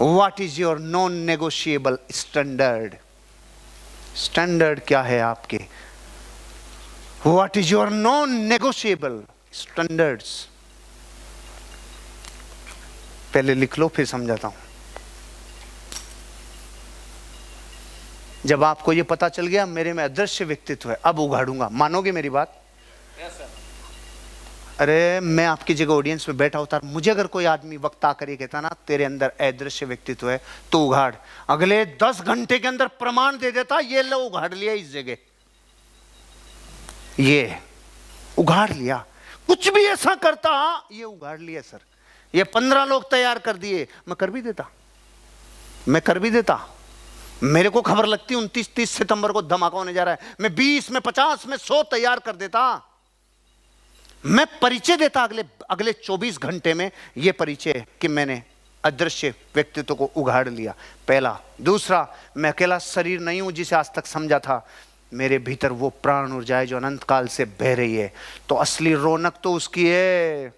What is your non negotiable standard standard क्या है आपके what is your non negotiable standard पहले लिख लो फिर समझाता हूं जब आपको यह पता चल गया मेरे में अदृश्य व्यक्तित्व है अब उघाड़ूंगा मानोगे मेरी बात अरे मैं आपकी जगह ऑडियंस में बैठा होता मुझे अगर कोई आदमी वक्ता करे कहता ना तेरे अंदर अदृश्य व्यक्तित्व है तो उघाड़ अगले दस घंटे के अंदर प्रमाण दे देता ये लो उघाड़ लिया इस जगह ये उघाड़ लिया कुछ भी ऐसा करता ये उघाड़ लिया सर ये पंद्रह लोग तैयार कर दिए मैं कर भी देता मैं कर भी देता मेरे को खबर लगती उनतीस तीस सितंबर को धमाका होने जा रहा है मैं बीस में पचास में सौ तैयार कर देता मैं परिचय देता अगले अगले 24 घंटे में यह परिचय कि मैंने अदृश्य व्यक्तित्व को उघाड़ लिया पहला दूसरा मैं अकेला शरीर नहीं हूं जिसे आज तक समझा था मेरे भीतर वो प्राण ऊर्जा है जो अनंत काल से बह रही है तो असली रौनक तो उसकी है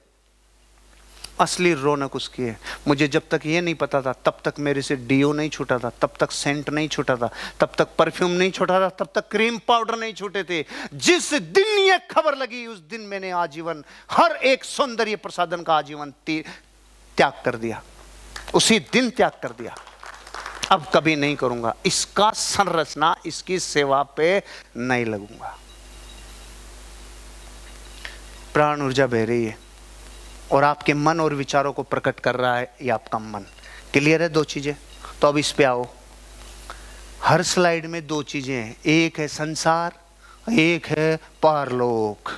असली रौनक उसकी है मुझे जब तक ये नहीं पता था तब तक मेरे से डीओ नहीं छूटा था तब तक सेंट नहीं छूटा था तब तक परफ्यूम नहीं छूटा था तब तक क्रीम पाउडर नहीं छूटे थे जिस दिन ये खबर लगी उस दिन मैंने आजीवन हर एक सौंदर्य प्रसादन का आजीवन त्याग कर दिया उसी दिन त्याग कर दिया अब कभी नहीं करूंगा इसका संरचना इसकी सेवा पे नहीं लगूंगा प्राण ऊर्जा बह रही है और आपके मन और विचारों को प्रकट कर रहा है ये आपका मन क्लियर है दो चीज़ें तो अब इस पे आओ हर स्लाइड में दो चीज़ें हैं एक है संसार एक है पारलोक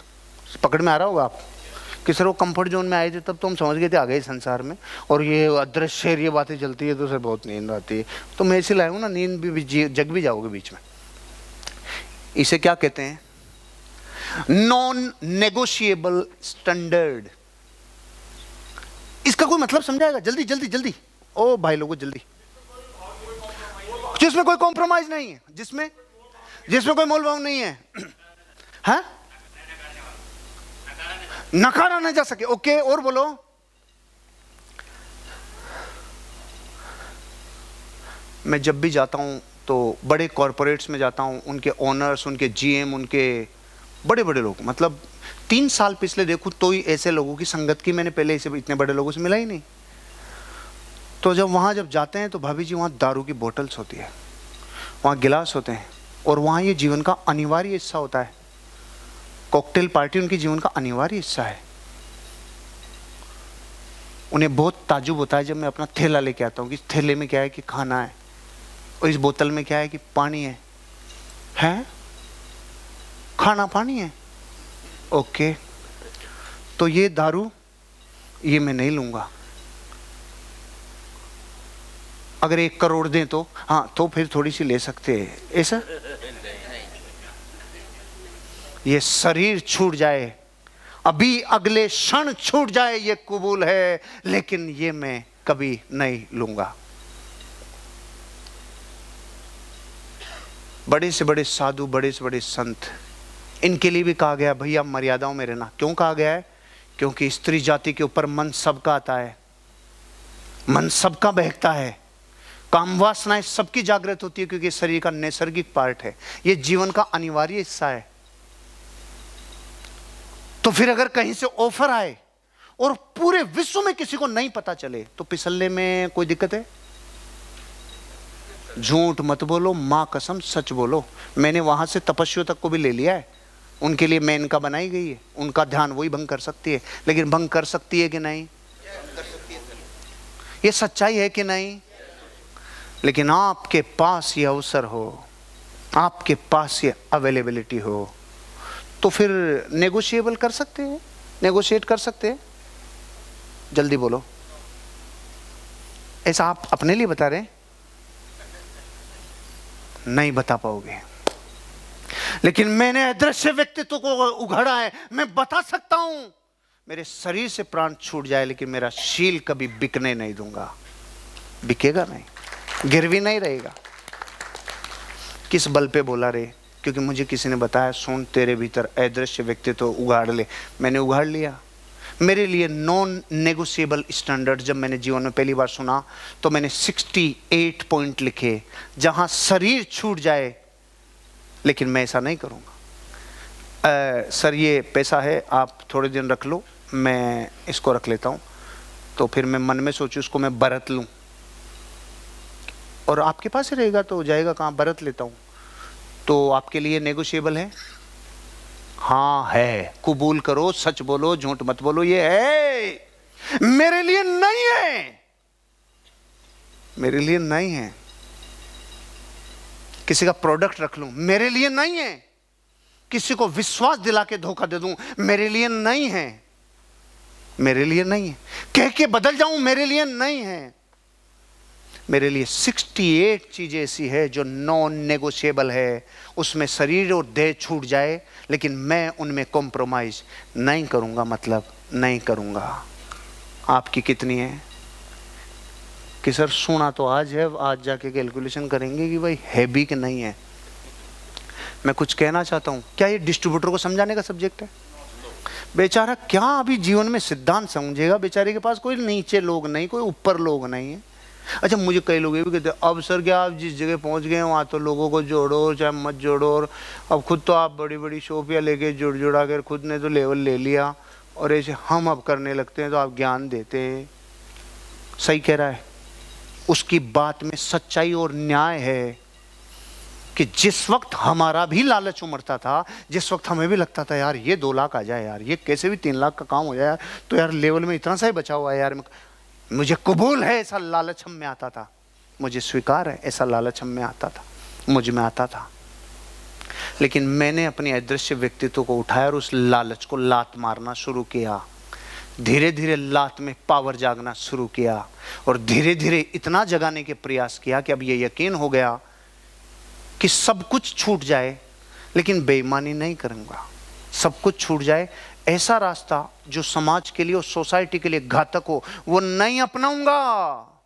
पकड़ में आ रहा होगा आप किसी लोग कंफर्ट जोन में आए थे तब तो हम समझ गए थे आ गए संसार में और ये अदृश्य ये बातें चलती है तो सर बहुत नींद आती है तो मैं इसे लाया हूँ ना नींद भी जग भी जाओगे बीच में इसे क्या कहते हैं नॉन नेगोशिएबल स्टैंडर्ड इसका कोई मतलब समझाएगा जल्दी जल्दी जल्दी ओ भाई लोगों जल्दी जिसमें कोई कॉम्प्रोमाइज नहीं है जिसमें जिसमें कोई मोल भाव नहीं है हाँ? नकारा नहीं जा सके ओके और बोलो मैं जब भी जाता हूं तो बड़े कॉरपोरेट्स में जाता हूं उनके ओनर्स उनके जीएम उनके बड़े बड़े लोग मतलब तीन साल पिछले देखूँ तो ही ऐसे लोगों की संगत की मैंने पहले ऐसे इतने बड़े लोगों से मिला ही नहीं तो जब वहाँ जब जाते हैं तो भाभी जी वहाँ दारू की बोटल्स होती है वहाँ गिलास होते हैं और वहाँ ये जीवन का अनिवार्य हिस्सा होता है कॉकटेल पार्टी उनके जीवन का अनिवार्य हिस्सा है उन्हें बहुत ताजुब होता है जब मैं अपना थैला लेके आता हूँ कि थैले में क्या है कि खाना है और इस बोतल में क्या है कि पानी है हैं खाना पानी है ओके तो ये दारू ये मैं नहीं लूंगा अगर एक करोड़ दें तो हाँ तो फिर थोड़ी सी ले सकते हैं ऐसा ये शरीर छूट जाए अभी अगले क्षण छूट जाए ये कबूल है लेकिन ये मैं कभी नहीं लूंगा बड़े से बड़े साधु बड़े से बड़े संत इनके लिए भी कहा गया भैया मर्यादाओं में रहना क्यों कहा गया है क्योंकि स्त्री जाति के ऊपर मन सबका आता है मन सबका बहकता है काम वासनाएं सबकी जागृत होती है क्योंकि शरीर का नैसर्गिक पार्ट है यह जीवन का अनिवार्य हिस्सा है तो फिर अगर कहीं से ऑफर आए और पूरे विश्व में किसी को नहीं पता चले तो पिसलने में कोई दिक्कत है झूठ मत बोलो मां कसम सच बोलो मैंने वहां से तपस्या तक को भी ले लिया है उनके लिए मैं इनका बनाई गई है उनका ध्यान वही भंग कर सकती है लेकिन भंग कर सकती है कि नहीं ये सच्चाई है कि नहीं लेकिन आपके पास ये अवसर हो आपके पास ये अवेलेबिलिटी हो तो फिर नेगोशिएबल कर सकते हैं नेगोशिएट कर सकते हैं जल्दी बोलो ऐसा आप अपने लिए बता रहे हैं नहीं बता पाओगे लेकिन मैंने अदृश्य व्यक्तित्व को उघाड़ा है मैं बता सकता हूं मेरे शरीर से प्राण छूट जाए लेकिन मेरा शील कभी बिकने नहीं दूंगा बिकेगा नहीं भी नहीं रहेगा किस बल पे बोला रे क्योंकि मुझे किसी ने बताया सुन तेरे भीतर अदृश्य व्यक्तित्व उगाड़ ले मैंने उगाड़ लिया मेरे लिए नॉन नेगोशिएबल स्टैंडर्ड जब मैंने जीवन में पहली बार सुना तो मैंने 68 पॉइंट लिखे जहां शरीर छूट जाए लेकिन मैं ऐसा नहीं करूँगा सर ये पैसा है आप थोड़े दिन रख लो मैं इसको रख लेता हूँ तो फिर मैं मन में सोचूँ उसको मैं बरत लूँ और आपके पास ही रहेगा तो जाएगा कहाँ बरत लेता हूँ तो आपके लिए नेगोशिएबल है हाँ है कबूल करो सच बोलो झूठ मत बोलो ये है मेरे लिए नहीं है मेरे लिए नहीं है किसी का प्रोडक्ट रख लूं मेरे लिए नहीं है किसी को विश्वास दिला के धोखा दे दूं मेरे लिए नहीं है मेरे लिए नहीं है कह के बदल जाऊं मेरे लिए नहीं है मेरे लिए 68 चीजें ऐसी है जो नॉन नेगोशिएबल है उसमें शरीर और देह छूट जाए लेकिन मैं उनमें कॉम्प्रोमाइज नहीं करूंगा मतलब नहीं करूंगा आपकी कितनी है कि सर सुना तो आज है आज जाके कैलकुलेशन करेंगे कि भाई है भी कि नहीं है मैं कुछ कहना चाहता हूँ क्या ये डिस्ट्रीब्यूटर को समझाने का सब्जेक्ट है बेचारा क्या अभी जीवन में सिद्धांत समझेगा बेचारे के पास कोई नीचे लोग नहीं कोई ऊपर लोग नहीं है अच्छा मुझे कई लोग ये भी कहते हैं अब सर क्या आप जिस जगह पहुंच गए वहाँ तो लोगों को जोड़ो चाहे मत जोड़ो और अब खुद तो आप बड़ी बड़ी शोपियाँ लेके जुड़ जुड़ा कर खुद ने तो लेवल ले लिया और ऐसे हम अब करने लगते हैं तो आप ज्ञान देते हैं सही कह रहा है उसकी बात में सच्चाई और न्याय है कि जिस वक्त हमारा भी लालच उमड़ता था जिस वक्त हमें भी लगता था यार ये दो लाख आ जाए यार ये कैसे भी तीन लाख का काम हो जाए यार तो यार लेवल में इतना सा ही बचा हुआ है यार मुझे कबूल है ऐसा लालच हम में आता था मुझे स्वीकार है ऐसा लालच हम में आता था मुझ में आता था लेकिन मैंने अपने अदृश्य व्यक्तित्व को उठाया और उस लालच को लात मारना शुरू किया धीरे धीरे लात में पावर जागना शुरू किया और धीरे धीरे इतना जगाने के प्रयास किया कि अब यह यकीन हो गया कि सब कुछ छूट जाए लेकिन बेईमानी नहीं करूंगा सब कुछ छूट जाए ऐसा रास्ता जो समाज के लिए और सोसाइटी के लिए घातक हो वो नहीं अपनाऊंगा